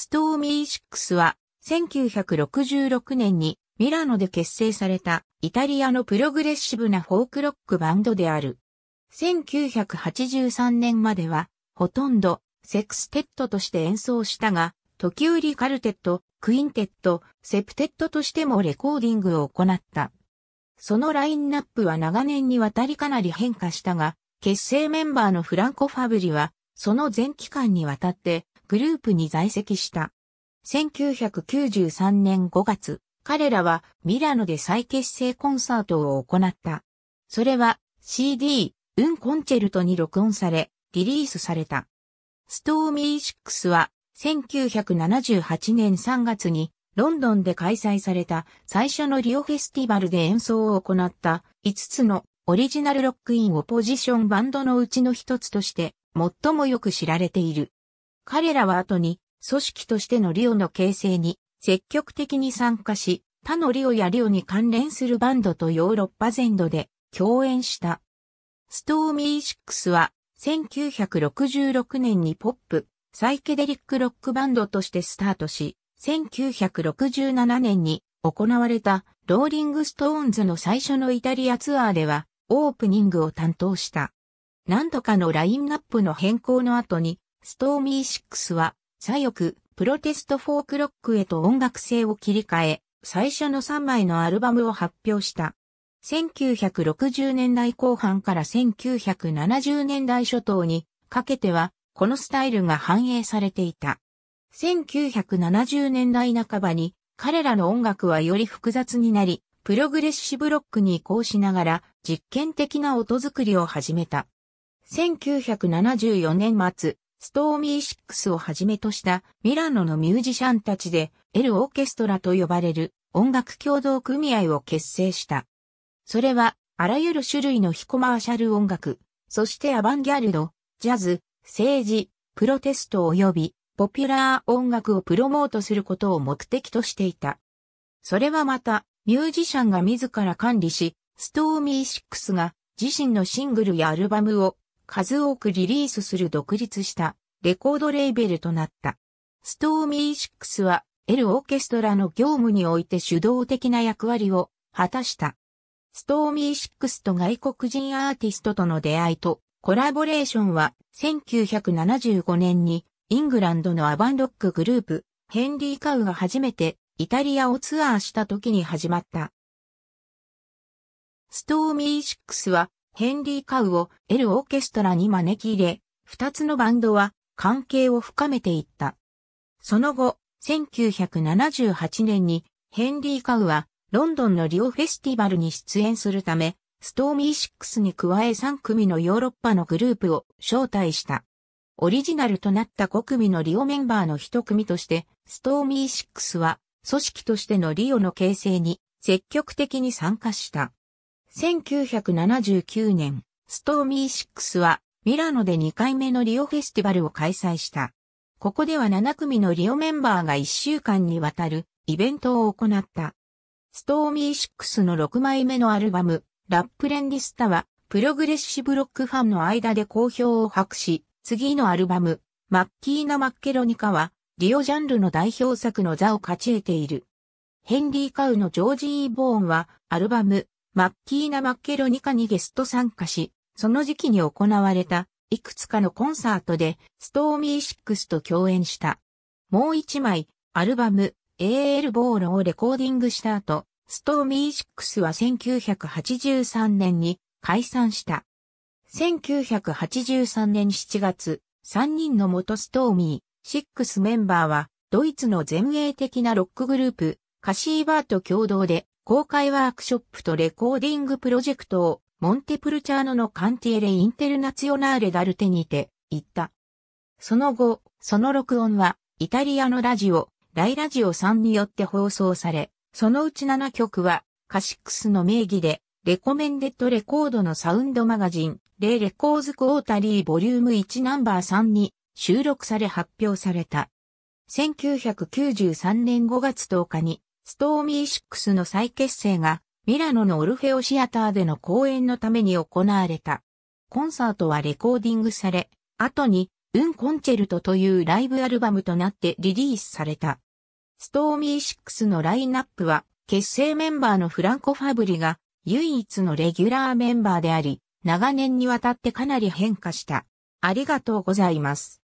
ストーミーシックスは、1966年にミラノで結成されたイタリアのプログレッシブなフォークロックバンドである。1983年までは、ほとんどセクステットとして演奏したが、時折カルテット、クインテット、セプテットとしてもレコーディングを行った。そのラインナップは長年にわたりかなり変化したが、結成メンバーのフランコ・ファブリは、その全期間にわたってグループに在籍した。1993年5月、彼らはミラノで再結成コンサートを行った。それは CD、ウンコンチェルトに録音され、リリースされた。ストーミーシックスは1978年3月にロンドンで開催された最初のリオフェスティバルで演奏を行った5つのオリジナルロックインオポジションバンドのうちの一つとして最もよく知られている。彼らは後に組織としてのリオの形成に積極的に参加し、他のリオやリオに関連するバンドとヨーロッパ全土で共演した。ストーミーシックスは1966年にポップ、サイケデリックロックバンドとしてスタートし、1967年に行われたローリングストーンズの最初のイタリアツアーではオープニングを担当した。何度かのラインナップの変更の後にストーミーシックスは、左翼、プロテストフォークロックへと音楽性を切り替え、最初の3枚のアルバムを発表した。1960年代後半から1970年代初頭にかけては、このスタイルが反映されていた。1970年代半ばに、彼らの音楽はより複雑になり、プログレッシブロックに移行しながら、実験的な音作りを始めた。1974年末、ストーミーシックスをはじめとしたミラノのミュージシャンたちで、エル・オーケストラと呼ばれる音楽共同組合を結成した。それは、あらゆる種類の非コマーシャル音楽、そしてアバンギャルド、ジャズ、政治、プロテスト及び、ポピュラー音楽をプロモートすることを目的としていた。それはまた、ミュージシャンが自ら管理し、ストーミーシックスが自身のシングルやアルバムを数多くリリースする独立したレコードレーベルとなった。ストーミーシックスは L オーケストラの業務において主導的な役割を果たした。ストーミーシックスと外国人アーティストとの出会いとコラボレーションは1975年にイングランドのアバンロックグループヘンリー・カウが初めてイタリアをツアーした時に始まった。ストーミーシックスはヘンリー・カウを L オーケストラに招き入れ、二つのバンドは関係を深めていった。その後、1978年にヘンリー・カウはロンドンのリオフェスティバルに出演するため、ストーミーシックスに加え3組のヨーロッパのグループを招待した。オリジナルとなった5組のリオメンバーの1組として、ストーミーシックスは組織としてのリオの形成に積極的に参加した。1979年、ストーミーシックスはミラノで2回目のリオフェスティバルを開催した。ここでは7組のリオメンバーが1週間にわたるイベントを行った。ストーミーシックスの6枚目のアルバム、ラップレンディスタは、プログレッシブロックファンの間で好評を博し、次のアルバム、マッキーナ・マッケロニカは、リオジャンルの代表作の座を勝ち得ている。ヘンリー・カウのジョージ・イー・ボーンは、アルバム、マッキーナ・マッケロニカにゲスト参加し、その時期に行われたいくつかのコンサートでストーミー・シックスと共演した。もう一枚、アルバム、AL ボーロをレコーディングした後、ストーミー・シックスは1983年に解散した。1983年7月、3人の元ストーミー、シックスメンバーは、ドイツの前衛的なロックグループ、カシーバーと共同で、公開ワークショップとレコーディングプロジェクトをモンテプルチャーノのカンティエレ・インテルナツィオナーレ・ダルテにて行った。その後、その録音はイタリアのラジオ、ライラジオさんによって放送され、そのうち7曲はカシックスの名義でレコメンデッドレコードのサウンドマガジン、レレコーズクオータリーボリューム1ナンバー3に収録され発表された。1993年5月10日にストーミーシックスの再結成がミラノのオルフェオシアターでの公演のために行われた。コンサートはレコーディングされ、後にウンコンチェルトというライブアルバムとなってリリースされた。ストーミーシックスのラインナップは結成メンバーのフランコ・ファブリが唯一のレギュラーメンバーであり、長年にわたってかなり変化した。ありがとうございます。